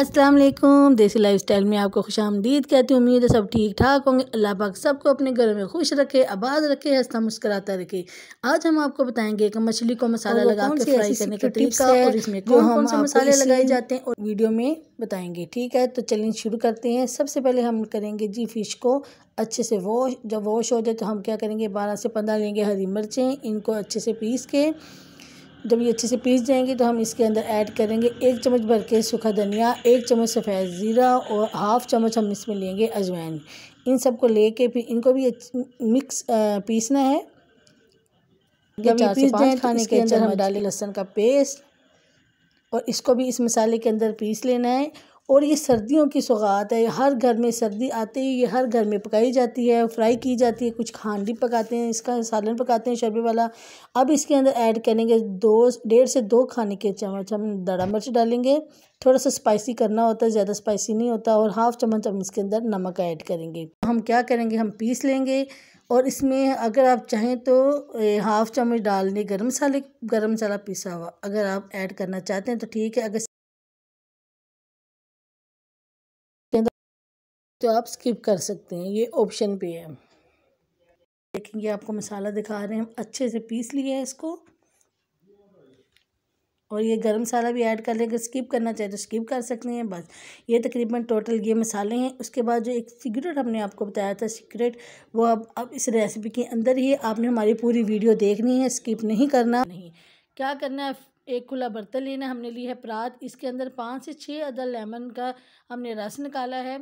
अस्सलाम वालेकुम देसी लाइफस्टाइल में आपको खुश आमदीद कहती हूँ उम्मीद है सब ठीक ठाक होंगे अल्लाह पाक सबको अपने घर में खुश रखे आबाद रखे हंसता मुस्कराता रखे आज हम आपको बताएंगे कि मछली को मसाला लगा के फ्राई करने का तरीका और इसमें कौन कौन से मसाले लगाए जाते हैं और वीडियो में बताएंगे ठीक है तो चलिए शुरू करते हैं सबसे पहले हम करेंगे जी फिश को अच्छे से वॉश जब वॉश हो जाए तो हम क्या करेंगे बारह से पंद्रह लेंगे हरी मिर्चें इनको अच्छे से पीस के जब ये अच्छे से पीस जाएंगे तो हम इसके अंदर ऐड करेंगे एक चम्मच भर के सूखा धनिया एक चम्मच सफ़ेद ज़ीरा और हाफ़ चम्मच हम इसमें लेंगे अजवाइन इन सबको लेके फिर इनको भी मिक्स पीसना है जब ये पीस जाए तो खाने के अंदर हम डालें लहसुन का पेस्ट और इसको भी इस मसाले के अंदर पीस लेना है और ये सर्दियों की सौगात है हर घर में सर्दी आते ही ये हर घर में पकाई जाती है फ्राई की जाती है कुछ खांडी पकाते हैं इसका सालन पकाते हैं शरबे वाला अब इसके अंदर ऐड करेंगे दो डेढ़ से दो खाने के चम्मच हम दड़ा मिर्च डालेंगे थोड़ा सा स्पाइसी करना होता है ज़्यादा स्पाइसी नहीं होता और हाफ चम्मच हम इसके अंदर नमक ऐड करेंगे हम क्या करेंगे हम पीस लेंगे और इसमें अगर आप चाहें तो हाफ़ चम्मच डालने गर्म मसाले गर्म मसाला पीसा हुआ अगर आप ऐड करना चाहते हैं तो ठीक है अगर तो आप स्किप कर सकते हैं ये ऑप्शन पे है देखेंगे आपको मसाला दिखा रहे हैं हम अच्छे से पीस लिए है इसको और ये गरम मसाला भी ऐड कर लेंगे स्किप करना चाहे तो स्किप कर सकते हैं बस ये तकरीबन टोटल ये मसाले हैं उसके बाद जो एक सीक्रेट हमने आपको बताया था सीक्रेट वो अब अब इस रेसिपी के अंदर ही आपने हमारी पूरी वीडियो देखनी है स्किप नहीं करना नहीं क्या करना है एक खुला बर्तन लेना हमने ली है परात इसके अंदर पाँच से छः अदर लेमन का हमने रस निकाला है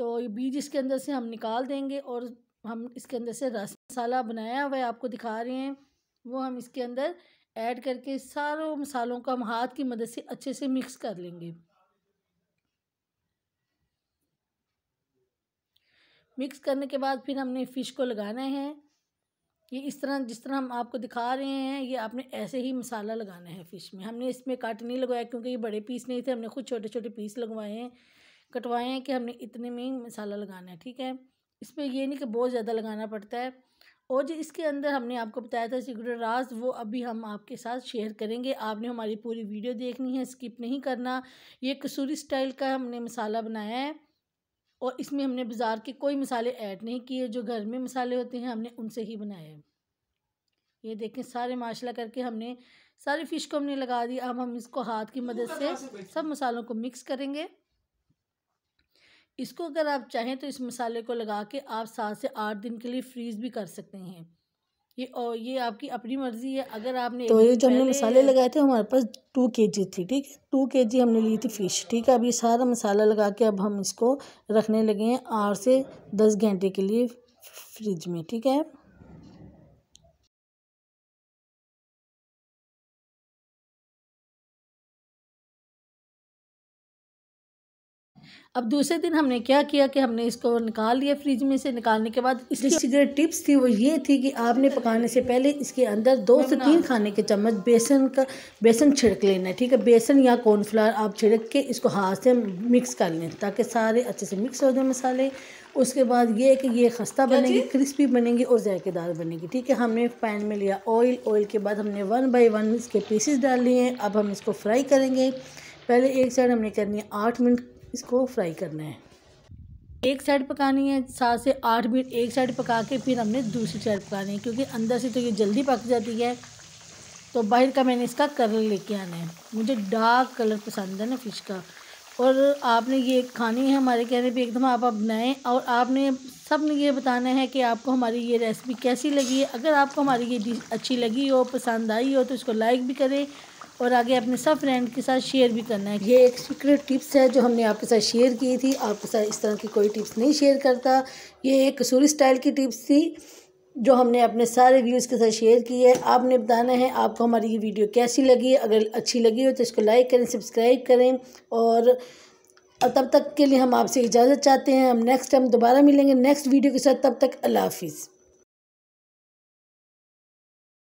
तो ये बीज इसके अंदर से हम निकाल देंगे और हम इसके अंदर से रस मसाला बनाया हुआ आपको दिखा रहे हैं वो हम इसके अंदर ऐड करके सारों मसालों का हम हाथ की मदद से अच्छे से मिक्स कर लेंगे मिक्स करने के बाद फिर हमने फ़िश को लगाना है ये इस तरह जिस तरह हम आपको दिखा रहे हैं ये आपने ऐसे ही मसाला लगाना है फ़िश में हमने इसमें काट नहीं लगवाया क्योंकि ये बड़े पीस नहीं थे हमने खुद छोटे छोटे पीस लगवाए हैं कटवाए हैं कि हमने इतने में ही मसाला लगाना है ठीक है इसमें ये नहीं कि बहुत ज़्यादा लगाना पड़ता है और जो इसके अंदर हमने आपको बताया था सीक्रेट राज वो अभी हम आपके साथ शेयर करेंगे आपने हमारी पूरी वीडियो देखनी है स्किप नहीं करना ये कसूरी स्टाइल का हमने मसाला बनाया है और इसमें हमने बाज़ार के कोई मसाले ऐड नहीं किए जो घर में मसाले होते हैं हमने उनसे ही बनाए हैं ये देखें सारे माशाला करके हमने सारी फ़िश को हमने लगा दी अब हम इसको हाथ की तो मदद से सब मसालों को मिक्स करेंगे इसको अगर आप चाहें तो इस मसाले को लगा के आप सात से आठ दिन के लिए फ्रीज़ भी कर सकते हैं ये और ये आपकी अपनी मर्ज़ी है अगर आपने तो ये जो हमने मसाले लगाए थे हमारे पास टू के जी थी ठीक है टू के जी हमने ली थी फ़िश ठीक है अब ये सारा मसाला लगा के अब हम इसको रखने लगे हैं आठ से दस घंटे के लिए फ्रिज में ठीक है अब दूसरे दिन हमने क्या किया कि हमने इसको निकाल लिया फ्रिज में से निकालने के बाद इसकी सीक्रेट टिप्स थी वो ये थी कि आपने पकाने से पहले इसके अंदर दो से तीन खाने के चम्मच बेसन का बेसन छिड़क लेना है ठीक है बेसन या कॉर्नफ्लावर आप छिड़क के इसको हाथ से मिक्स कर लें ताकि सारे अच्छे से मिक्स हो जाए मसाले उसके बाद ये कि ये खस्ता बनेगी क्रिस्पी बनेगी और जायकेदार बनेगी ठीक है हमने पैन में लिया ऑयल ऑयल के बाद हमने वन बाई वन इसके पीसेस डाल लिए हैं अब हम इसको फ्राई करेंगे पहले एक साइड हमने करनी है आठ मिनट इसको फ्राई करना है एक साइड पकानी है सात से आठ मिनट एक साइड पका के फिर हमने दूसरी साइड पकानी है क्योंकि अंदर से तो ये जल्दी पक जाती है तो बाहर का मैंने इसका कलर लेके आना है मुझे डार्क कलर पसंद है ना फ़िश का और आपने ये खानी है हमारे कहने पे एकदम आप बनाएं और आपने सब ने ये बताना है कि आपको हमारी ये रेसिपी कैसी लगी है अगर आपको हमारी ये डिश अच्छी लगी हो पसंद आई हो तो इसको लाइक भी करें और आगे अपने सब फ्रेंड के साथ शेयर भी करना है ये एक सीक्रेट टिप्स है जो हमने आपके साथ शेयर की थी आपके साथ इस तरह की कोई टिप्स नहीं शेयर करता ये एक कसूरी स्टाइल की टिप्स थी जो हमने अपने सारे व्यूज़ के साथ शेयर की है आपने बताना है आपको हमारी ये वीडियो कैसी लगी अगर अच्छी लगी हो तो इसको लाइक करें सब्सक्राइब करें और तब तक के लिए हम आपसे इजाज़त चाहते हैं हम नेक्स्ट टाइम दोबारा मिलेंगे नेक्स्ट वीडियो के साथ तब तक अल्लाह हाफिज़